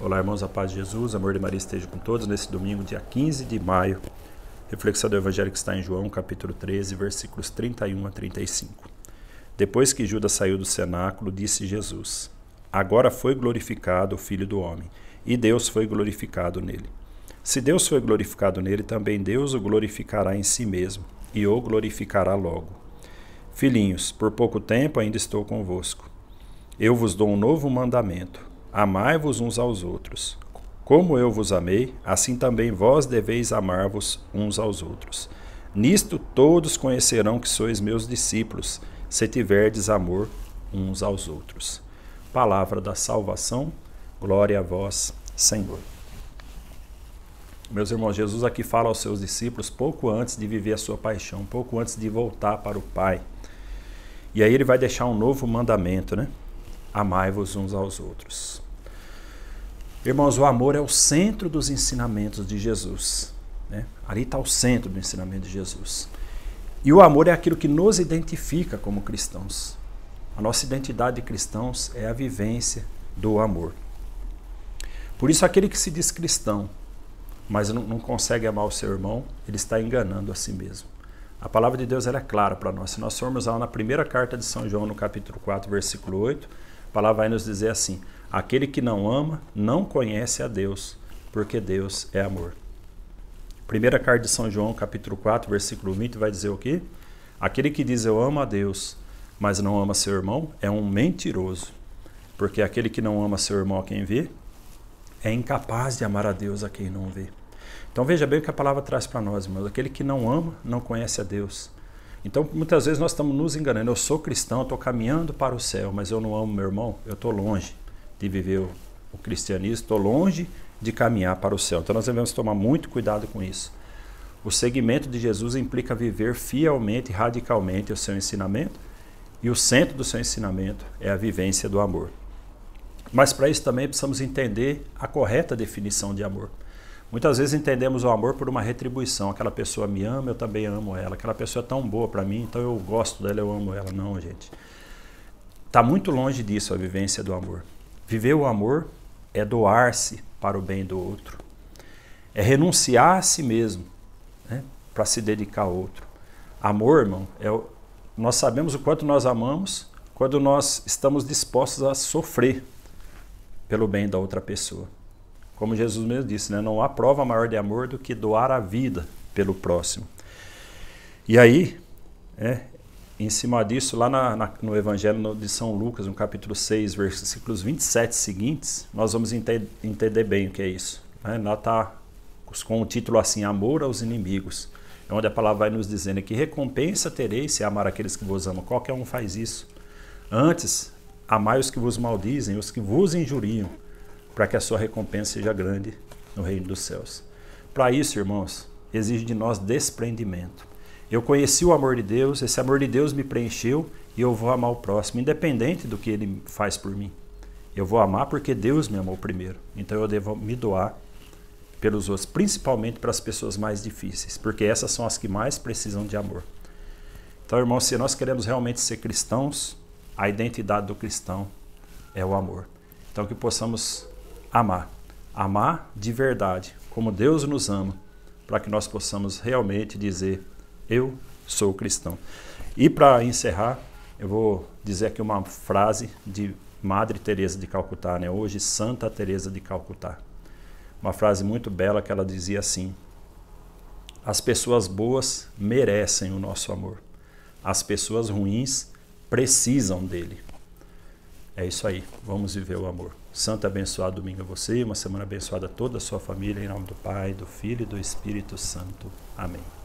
Olá, irmãos, a paz de Jesus, amor de Maria esteja com todos nesse domingo, dia 15 de maio. Reflexão do Evangelho que está em João, capítulo 13, versículos 31 a 35. Depois que Judas saiu do cenáculo, disse Jesus: Agora foi glorificado o Filho do Homem, e Deus foi glorificado nele. Se Deus foi glorificado nele, também Deus o glorificará em si mesmo, e o glorificará logo. Filhinhos, por pouco tempo ainda estou convosco. Eu vos dou um novo mandamento Amai-vos uns aos outros. Como eu vos amei, assim também vós deveis amar-vos uns aos outros. Nisto todos conhecerão que sois meus discípulos, se tiverdes amor uns aos outros. Palavra da salvação, glória a vós, Senhor. Meus irmãos, Jesus aqui fala aos seus discípulos pouco antes de viver a sua paixão, pouco antes de voltar para o Pai. E aí ele vai deixar um novo mandamento, né? Amai-vos uns aos outros. Irmãos, o amor é o centro dos ensinamentos de Jesus. Né? Ali está o centro do ensinamento de Jesus. E o amor é aquilo que nos identifica como cristãos. A nossa identidade de cristãos é a vivência do amor. Por isso, aquele que se diz cristão, mas não, não consegue amar o seu irmão, ele está enganando a si mesmo. A palavra de Deus é clara para nós. Se nós formos lá na primeira carta de São João, no capítulo 4, versículo 8, a palavra vai nos dizer assim: Aquele que não ama não conhece a Deus, porque Deus é amor. Primeira carta de São João, capítulo 4, versículo 20, vai dizer o quê? Aquele que diz eu amo a Deus, mas não ama seu irmão, é um mentiroso. Porque aquele que não ama seu irmão a quem vê, é incapaz de amar a Deus a quem não vê. Então veja bem o que a palavra traz para nós, irmãos. Aquele que não ama, não conhece a Deus. Então muitas vezes nós estamos nos enganando. Eu sou cristão, estou caminhando para o céu, mas eu não amo meu irmão, eu estou longe de viver o, cristianismo, estou longe de caminhar para o céu. Então nós devemos tomar muito cuidado com isso. O seguimento de Jesus implica viver fielmente e radicalmente o seu ensinamento, e o centro do seu ensinamento é a vivência do amor. Mas para isso também precisamos entender a correta definição de amor. Muitas vezes entendemos o amor por uma retribuição. Aquela pessoa me ama, eu também amo ela. Aquela pessoa é tão boa para mim, então eu gosto dela, eu amo ela. Não, gente. Está muito longe disso a vivência do amor. Viver o amor é doar-se para o bem do outro, é renunciar a si mesmo né, para se dedicar ao outro. Amor, irmão, é o, nós sabemos o quanto nós amamos quando nós estamos dispostos a sofrer pelo bem da outra pessoa. Como Jesus mesmo disse, né, não há prova maior de amor do que doar a vida pelo próximo. E aí, é, em cima disso, lá na, na, no Evangelho de São Lucas, no capítulo 6, versículos 27 seguintes, nós vamos ente entender bem o que é isso. Né? Lá está com o título assim: Amor aos inimigos. É onde a palavra vai nos dizendo que recompensa tereis se amar aqueles que vos amam. Qualquer um faz isso. Antes, amai os que vos maldizem, os que vos injuriam, para que a sua recompensa seja grande no reino dos céus. Para isso, irmãos, exige de nós desprendimento. Eu conheci o amor de Deus, esse amor de Deus me preencheu e eu vou amar o próximo, independente do que ele faz por mim. Eu vou amar porque Deus me amou primeiro. Então eu devo me doar pelos outros, principalmente para as pessoas mais difíceis, porque essas são as que mais precisam de amor. Então, irmão, se nós queremos realmente ser cristãos, a identidade do cristão é o amor. Então, que possamos amar, amar de verdade, como Deus nos ama, para que nós possamos realmente dizer eu sou cristão. E para encerrar, eu vou dizer aqui uma frase de Madre Teresa de Calcutá, né? Hoje Santa Teresa de Calcutá. Uma frase muito bela que ela dizia assim: As pessoas boas merecem o nosso amor. As pessoas ruins precisam dele. É isso aí. Vamos viver o amor. Santo abençoado domingo a você, uma semana abençoada a toda a sua família, em nome do Pai, do Filho e do Espírito Santo. Amém.